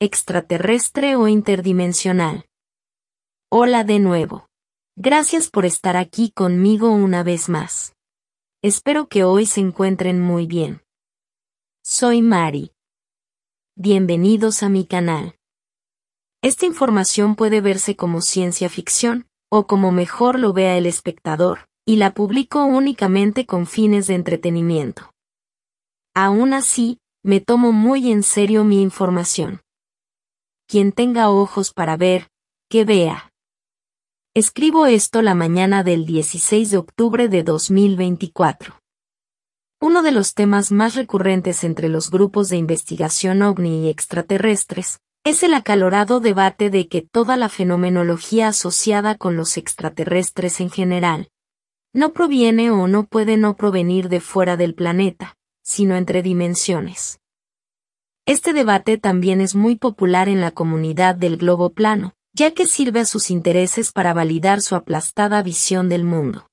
extraterrestre o interdimensional. Hola de nuevo. Gracias por estar aquí conmigo una vez más. Espero que hoy se encuentren muy bien. Soy Mari. Bienvenidos a mi canal. Esta información puede verse como ciencia ficción, o como mejor lo vea el espectador, y la publico únicamente con fines de entretenimiento. Aún así, me tomo muy en serio mi información. Quien tenga ojos para ver, que vea. Escribo esto la mañana del 16 de octubre de 2024. Uno de los temas más recurrentes entre los grupos de investigación ovni y extraterrestres es el acalorado debate de que toda la fenomenología asociada con los extraterrestres en general no proviene o no puede no provenir de fuera del planeta, sino entre dimensiones. Este debate también es muy popular en la comunidad del globo plano, ya que sirve a sus intereses para validar su aplastada visión del mundo.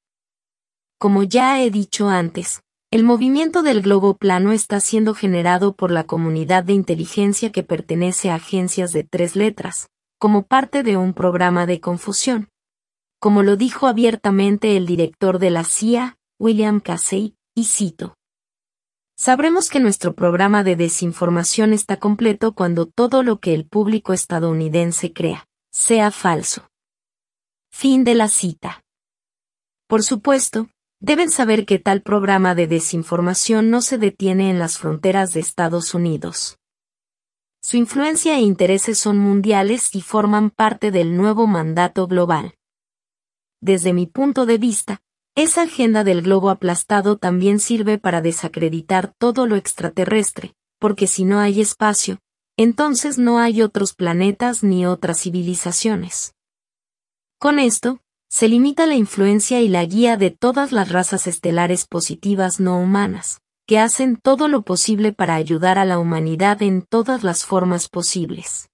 Como ya he dicho antes, el movimiento del globo plano está siendo generado por la comunidad de inteligencia que pertenece a agencias de tres letras, como parte de un programa de confusión. Como lo dijo abiertamente el director de la CIA, William Casey, y cito, Sabremos que nuestro programa de desinformación está completo cuando todo lo que el público estadounidense crea, sea falso. Fin de la cita. Por supuesto, deben saber que tal programa de desinformación no se detiene en las fronteras de Estados Unidos. Su influencia e intereses son mundiales y forman parte del nuevo mandato global. Desde mi punto de vista, esa agenda del globo aplastado también sirve para desacreditar todo lo extraterrestre, porque si no hay espacio, entonces no hay otros planetas ni otras civilizaciones. Con esto, se limita la influencia y la guía de todas las razas estelares positivas no humanas, que hacen todo lo posible para ayudar a la humanidad en todas las formas posibles.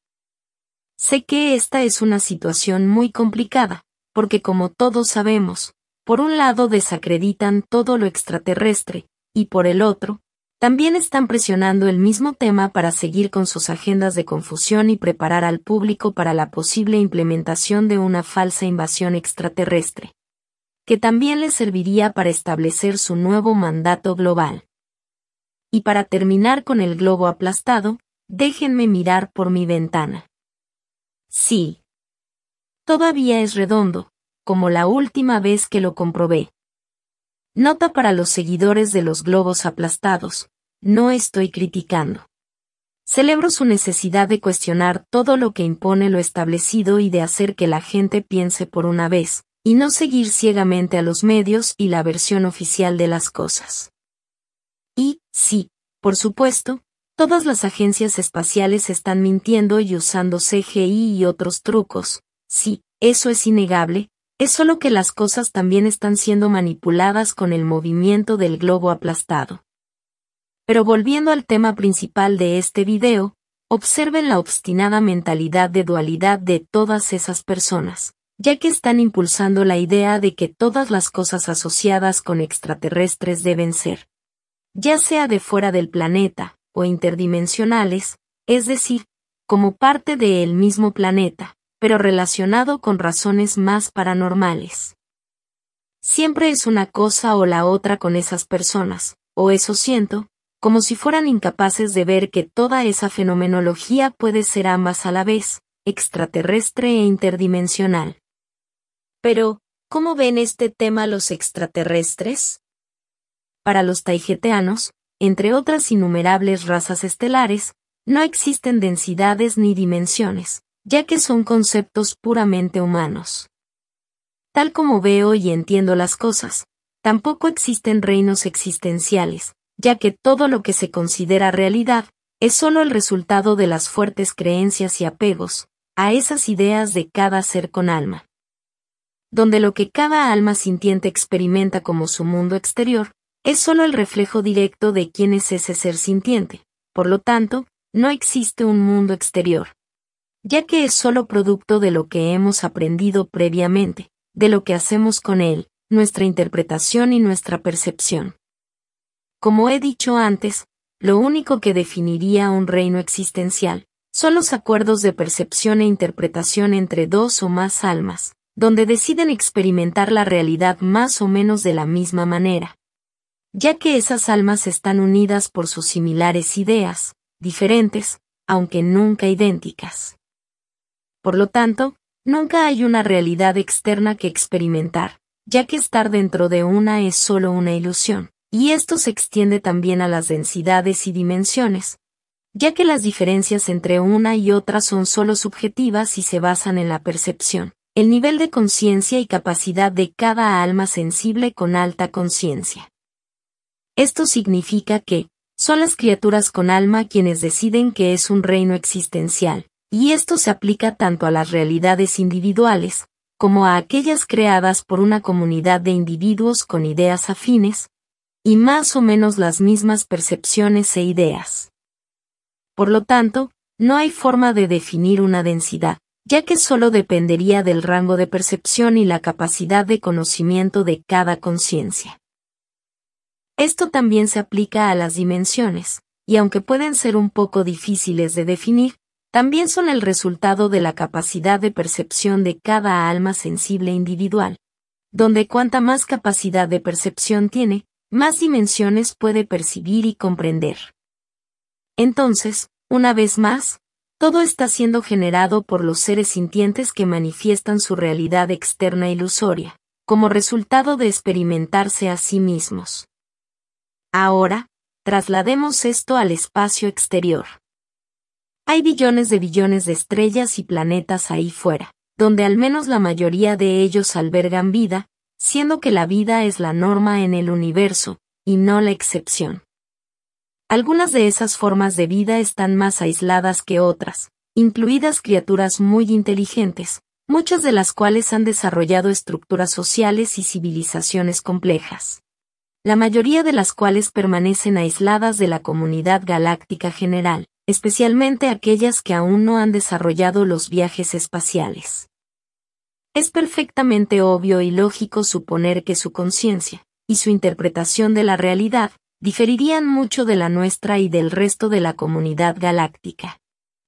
Sé que esta es una situación muy complicada, porque como todos sabemos, por un lado desacreditan todo lo extraterrestre, y por el otro, también están presionando el mismo tema para seguir con sus agendas de confusión y preparar al público para la posible implementación de una falsa invasión extraterrestre, que también les serviría para establecer su nuevo mandato global. Y para terminar con el globo aplastado, déjenme mirar por mi ventana. Sí. Todavía es redondo, como la última vez que lo comprobé. Nota para los seguidores de los globos aplastados, no estoy criticando. Celebro su necesidad de cuestionar todo lo que impone lo establecido y de hacer que la gente piense por una vez, y no seguir ciegamente a los medios y la versión oficial de las cosas. Y, sí, por supuesto, todas las agencias espaciales están mintiendo y usando CGI y otros trucos, sí, eso es innegable, es solo que las cosas también están siendo manipuladas con el movimiento del globo aplastado. Pero volviendo al tema principal de este video, observen la obstinada mentalidad de dualidad de todas esas personas, ya que están impulsando la idea de que todas las cosas asociadas con extraterrestres deben ser, ya sea de fuera del planeta, o interdimensionales, es decir, como parte del mismo planeta, pero relacionado con razones más paranormales. Siempre es una cosa o la otra con esas personas, o eso siento, como si fueran incapaces de ver que toda esa fenomenología puede ser ambas a la vez, extraterrestre e interdimensional. Pero, ¿cómo ven este tema los extraterrestres? Para los taijeteanos, entre otras innumerables razas estelares, no existen densidades ni dimensiones, ya que son conceptos puramente humanos. Tal como veo y entiendo las cosas, tampoco existen reinos existenciales, ya que todo lo que se considera realidad es sólo el resultado de las fuertes creencias y apegos a esas ideas de cada ser con alma. Donde lo que cada alma sintiente experimenta como su mundo exterior es sólo el reflejo directo de quién es ese ser sintiente, por lo tanto, no existe un mundo exterior ya que es solo producto de lo que hemos aprendido previamente, de lo que hacemos con él, nuestra interpretación y nuestra percepción. Como he dicho antes, lo único que definiría un reino existencial son los acuerdos de percepción e interpretación entre dos o más almas, donde deciden experimentar la realidad más o menos de la misma manera. Ya que esas almas están unidas por sus similares ideas, diferentes, aunque nunca idénticas. Por lo tanto, nunca hay una realidad externa que experimentar, ya que estar dentro de una es solo una ilusión, y esto se extiende también a las densidades y dimensiones, ya que las diferencias entre una y otra son solo subjetivas y se basan en la percepción, el nivel de conciencia y capacidad de cada alma sensible con alta conciencia. Esto significa que, son las criaturas con alma quienes deciden que es un reino existencial, y esto se aplica tanto a las realidades individuales, como a aquellas creadas por una comunidad de individuos con ideas afines, y más o menos las mismas percepciones e ideas. Por lo tanto, no hay forma de definir una densidad, ya que solo dependería del rango de percepción y la capacidad de conocimiento de cada conciencia. Esto también se aplica a las dimensiones, y aunque pueden ser un poco difíciles de definir, también son el resultado de la capacidad de percepción de cada alma sensible individual, donde cuanta más capacidad de percepción tiene, más dimensiones puede percibir y comprender. Entonces, una vez más, todo está siendo generado por los seres sintientes que manifiestan su realidad externa ilusoria, como resultado de experimentarse a sí mismos. Ahora, traslademos esto al espacio exterior. Hay billones de billones de estrellas y planetas ahí fuera, donde al menos la mayoría de ellos albergan vida, siendo que la vida es la norma en el universo, y no la excepción. Algunas de esas formas de vida están más aisladas que otras, incluidas criaturas muy inteligentes, muchas de las cuales han desarrollado estructuras sociales y civilizaciones complejas. La mayoría de las cuales permanecen aisladas de la comunidad galáctica general, especialmente aquellas que aún no han desarrollado los viajes espaciales. Es perfectamente obvio y lógico suponer que su conciencia, y su interpretación de la realidad, diferirían mucho de la nuestra y del resto de la comunidad galáctica,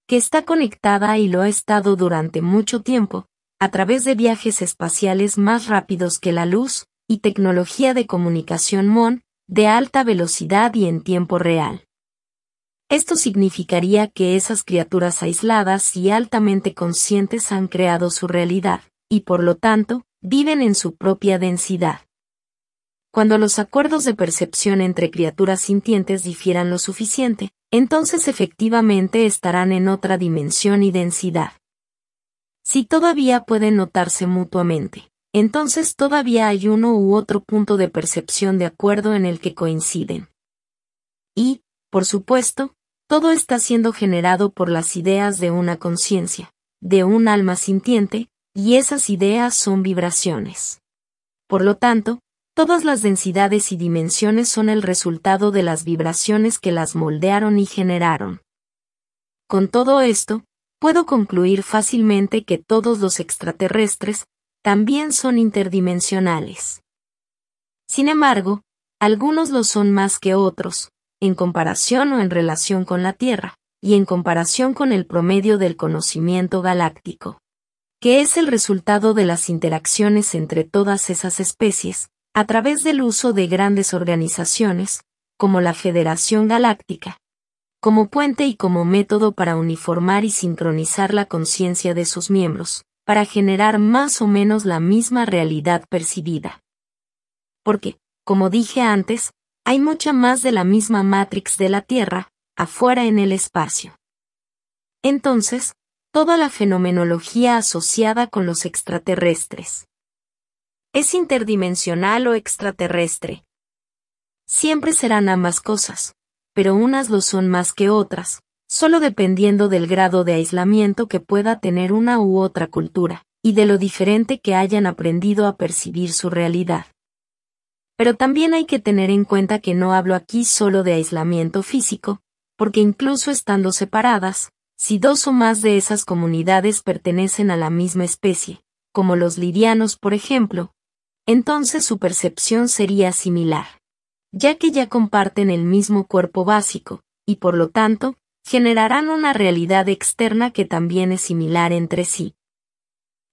que está conectada y lo ha estado durante mucho tiempo, a través de viajes espaciales más rápidos que la luz, y tecnología de comunicación MON, de alta velocidad y en tiempo real. Esto significaría que esas criaturas aisladas y altamente conscientes han creado su realidad, y por lo tanto, viven en su propia densidad. Cuando los acuerdos de percepción entre criaturas sintientes difieran lo suficiente, entonces efectivamente estarán en otra dimensión y densidad. Si todavía pueden notarse mutuamente, entonces todavía hay uno u otro punto de percepción de acuerdo en el que coinciden. Y, por supuesto, todo está siendo generado por las ideas de una conciencia, de un alma sintiente, y esas ideas son vibraciones. Por lo tanto, todas las densidades y dimensiones son el resultado de las vibraciones que las moldearon y generaron. Con todo esto, puedo concluir fácilmente que todos los extraterrestres también son interdimensionales. Sin embargo, algunos lo son más que otros, en comparación o en relación con la Tierra, y en comparación con el promedio del conocimiento galáctico, que es el resultado de las interacciones entre todas esas especies, a través del uso de grandes organizaciones, como la Federación Galáctica, como puente y como método para uniformar y sincronizar la conciencia de sus miembros, para generar más o menos la misma realidad percibida. Porque, como dije antes, hay mucha más de la misma Matrix de la Tierra, afuera en el espacio. Entonces, toda la fenomenología asociada con los extraterrestres. ¿Es interdimensional o extraterrestre? Siempre serán ambas cosas, pero unas lo son más que otras, solo dependiendo del grado de aislamiento que pueda tener una u otra cultura, y de lo diferente que hayan aprendido a percibir su realidad. Pero también hay que tener en cuenta que no hablo aquí solo de aislamiento físico, porque incluso estando separadas, si dos o más de esas comunidades pertenecen a la misma especie, como los lidianos, por ejemplo, entonces su percepción sería similar, ya que ya comparten el mismo cuerpo básico, y por lo tanto, generarán una realidad externa que también es similar entre sí.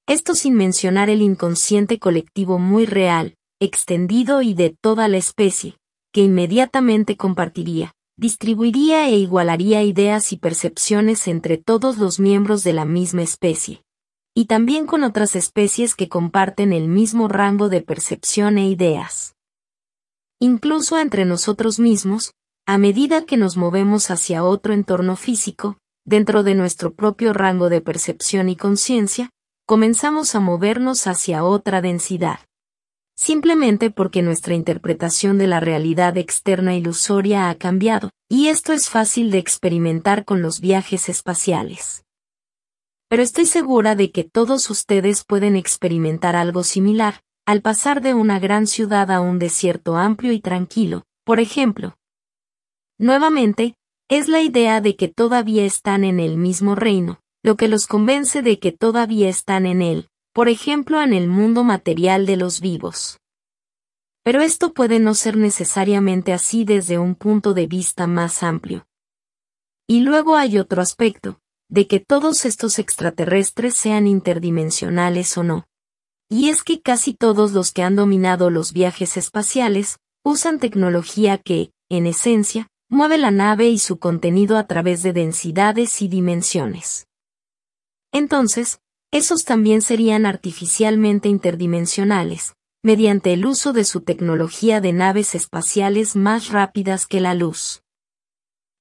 Esto sin mencionar el inconsciente colectivo muy real, extendido y de toda la especie, que inmediatamente compartiría, distribuiría e igualaría ideas y percepciones entre todos los miembros de la misma especie, y también con otras especies que comparten el mismo rango de percepción e ideas. Incluso entre nosotros mismos, a medida que nos movemos hacia otro entorno físico, dentro de nuestro propio rango de percepción y conciencia, comenzamos a movernos hacia otra densidad simplemente porque nuestra interpretación de la realidad externa ilusoria ha cambiado, y esto es fácil de experimentar con los viajes espaciales. Pero estoy segura de que todos ustedes pueden experimentar algo similar, al pasar de una gran ciudad a un desierto amplio y tranquilo, por ejemplo. Nuevamente, es la idea de que todavía están en el mismo reino, lo que los convence de que todavía están en él, por ejemplo en el mundo material de los vivos. Pero esto puede no ser necesariamente así desde un punto de vista más amplio. Y luego hay otro aspecto, de que todos estos extraterrestres sean interdimensionales o no. Y es que casi todos los que han dominado los viajes espaciales, usan tecnología que, en esencia, mueve la nave y su contenido a través de densidades y dimensiones. Entonces, esos también serían artificialmente interdimensionales, mediante el uso de su tecnología de naves espaciales más rápidas que la luz.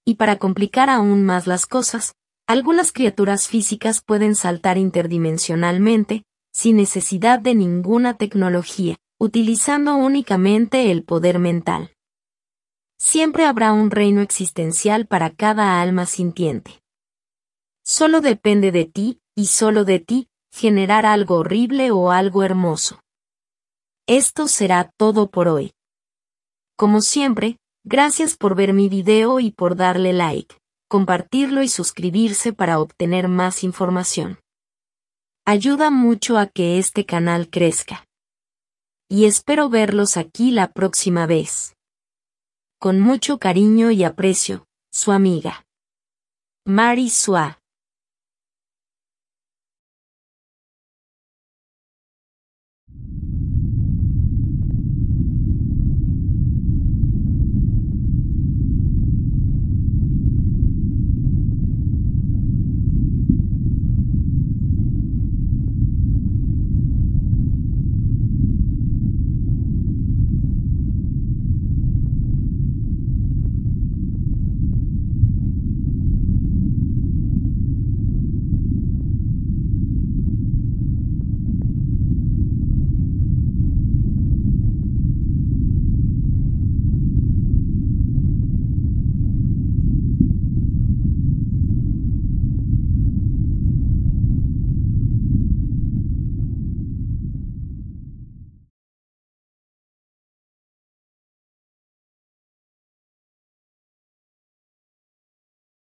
Y para complicar aún más las cosas, algunas criaturas físicas pueden saltar interdimensionalmente, sin necesidad de ninguna tecnología, utilizando únicamente el poder mental. Siempre habrá un reino existencial para cada alma sintiente. Solo depende de ti y solo de ti, generar algo horrible o algo hermoso. Esto será todo por hoy. Como siempre, gracias por ver mi video y por darle like, compartirlo y suscribirse para obtener más información. Ayuda mucho a que este canal crezca. Y espero verlos aquí la próxima vez. Con mucho cariño y aprecio, su amiga. Mari Suá.